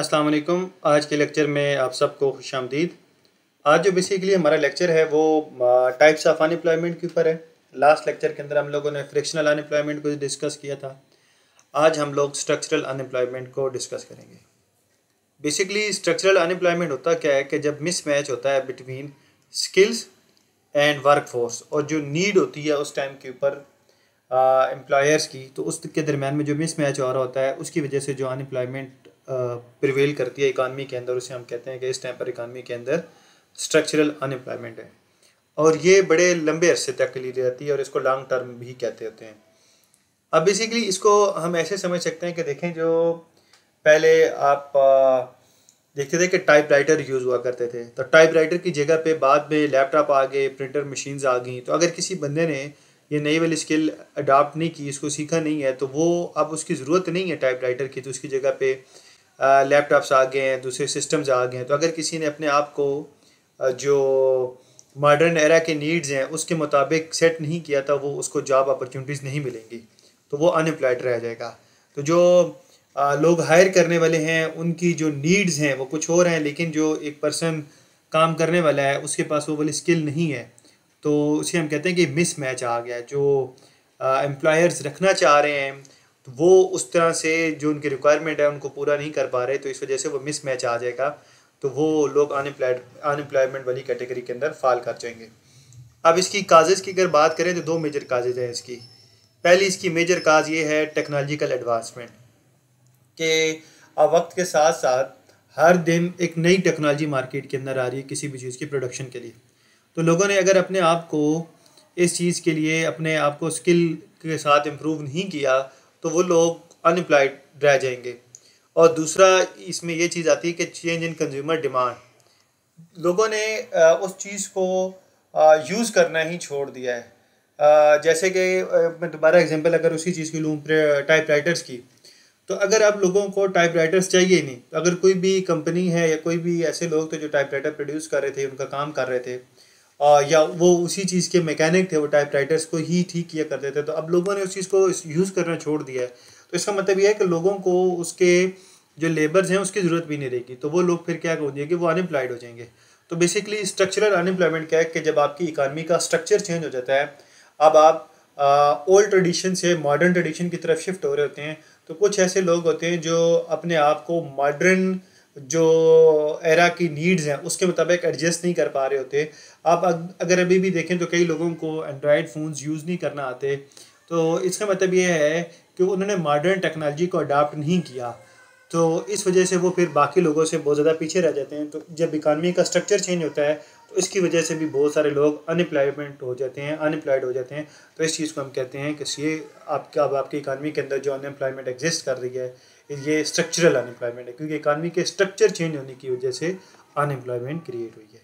अस्सलाम वालेकुम आज के लेक्चर में आप सबको खुश आमदीद आज जो बेसिकली हमारा लेक्चर है वो टाइप्स ऑफ अनएम्प्लॉयमेंट के ऊपर है लास्ट लेक्चर के अंदर हम लोगों ने फ्रिक्शनल अनएम्प्लॉयमेंट को डिस्कस किया था आज हम लोग स्ट्रक्चरल अनएम्प्लॉयमेंट को डिस्कस करेंगे बेसिकली स्ट्रक्चरल अनएम्प्लॉयमेंट होता क्या है कि जब मिसमैच होता है between skills and workforce और जो नीड होती है उस टाइम के ऊपर एम्प्लॉयर्स की तो उसके दरम्यान में जो मिसमैच हो रहा होता है उसकी वजह से जो अनएम्प्लॉयमेंट प्रिवेल करती है इकानमी के अंदर उसे हम कहते हैं कि इस टाइम पर इकानमी के अंदर स्ट्रक्चरल अनएम्प्लॉयमेंट है और ये बड़े लंबे अरसे तक के लिए रहती है और इसको लॉन्ग टर्म भी कहते होते हैं अब बेसिकली इसको हम ऐसे समझ सकते हैं कि देखें जो पहले आप देखते थे कि टाइप राइटर यूज़ हुआ करते थे तो टाइप राइटर की जगह पे बाद में लैपटॉप आ गए प्रिंटर मशीन्स आ गई तो अगर किसी बंदे ने ये नई वाली स्किल अडाप्ट नहीं की इसको सीखा नहीं है तो वो अब उसकी ज़रूरत नहीं है टाइप राइटर की तो उसकी जगह पर लैपटॉप्स आ गए हैं दूसरे सिस्टम्स आ गए हैं तो अगर किसी ने अपने आप को जो मॉडर्न एरा के नीड्स हैं उसके मुताबिक सेट नहीं किया था तो वो उसको जॉब अपॉर्चुनिटीज़ नहीं मिलेंगी तो वो अनएम्प्लॉयड रह जाएगा तो जो लोग हायर करने वाले हैं उनकी जो नीड्स हैं वो कुछ और हैं लेकिन जो एक पर्सन काम करने वाला है उसके पास वो वाली स्किल नहीं है तो उसे हम कहते हैं कि मिस मैच आ गया जो एम्प्लॉयर्स रखना चाह रहे हैं तो वो उस तरह से जो उनकी रिक्वायरमेंट है उनको पूरा नहीं कर पा रहे तो इस वजह से वो मिस मैच आ जाएगा तो वो लोग अनएम्प्लॉयड अनएम्प्लॉयमेंट वाली कैटेगरी के अंदर फाल कर जाएंगे अब इसकी काजेज़ की अगर बात करें तो दो मेजर काजेज़ हैं इसकी पहली इसकी मेजर काज ये है टेक्नोलॉजिकल एडवांसमेंट के अब वक्त के साथ साथ हर दिन एक नई टेक्नोलॉजी मार्केट के अंदर आ रही है किसी भी चीज़ की प्रोडक्शन के लिए तो लोगों ने अगर अपने आप को इस चीज़ के लिए अपने आप को स्किल के साथ इम्प्रूव नहीं किया तो वो लोग अनएम्प्लॉयड रह जाएंगे और दूसरा इसमें ये चीज़ आती है कि चेंज इन कंज्यूमर डिमांड लोगों ने उस चीज़ को यूज़ करना ही छोड़ दिया है जैसे कि मैं दोबारा एग्जांपल अगर उसी चीज़ की लूँ टाइप राइटर्स की तो अगर आप लोगों को टाइप राइटर्स चाहिए नहीं अगर कोई भी कंपनी है या कोई भी ऐसे लोग थे जो टाइप राइटर प्रोड्यूस कर रहे थे उनका काम कर रहे थे आ, या वो उसी चीज़ के मैकेनिक थे वो टाइप राइटर्स को ही ठीक किया करते थे तो अब लोगों ने उस चीज़ को यूज़ करना छोड़ दिया है तो इसका मतलब ये है कि लोगों को उसके जो लेबर्स हैं उसकी ज़रूरत भी नहीं रहेगी तो वो लोग फिर क्या होंगे कि वो अनएम्प्लॉयड हो जाएंगे तो बेसिकली स्ट्रक्चरल अनएम्प्लॉयमेंट क्या है कि जब आपकी इकानमी का स्ट्रक्चर चेंज हो जाता है अब आप ओल्ड ट्रेडिशन से मॉडर्न ट्रेडिशन की तरफ शिफ्ट हो रहे होते हैं तो कुछ ऐसे लोग होते हैं जो अपने आप को मॉडर्न modern जो एरा की नीड्स हैं उसके मुताबिक एडजस्ट नहीं कर पा रहे होते आप अगर अभी भी देखें तो कई लोगों को एंड्रॉयड फ़ोन्स यूज़ नहीं करना आते तो इसका मतलब ये है कि उन्होंने मॉडर्न टेक्नोलॉजी को अडाप्ट नहीं किया तो इस वजह से वो फिर बाकी लोगों से बहुत ज़्यादा पीछे रह जाते हैं तो जब इकानमी का स्ट्रक्चर चेंज होता है तो इसकी वजह से भी बहुत सारे लोग अनएम्प्लॉयमेंट हो जाते हैं अनएम्प्लॉयड हो जाते हैं तो इस चीज़ को हम कहते हैं कि ये आपका अब आपकी इकानमी के अंदर जो अनएम्प्लॉयमेंट एग्जिस्ट कर रही है ये स्ट्रक्चरल अनएम्प्लॉयमेंट है क्योंकि इकानमी के स्ट्रक्चर चेंज होने की वजह से अनएम्प्लॉयमेंट क्रिएट हुई है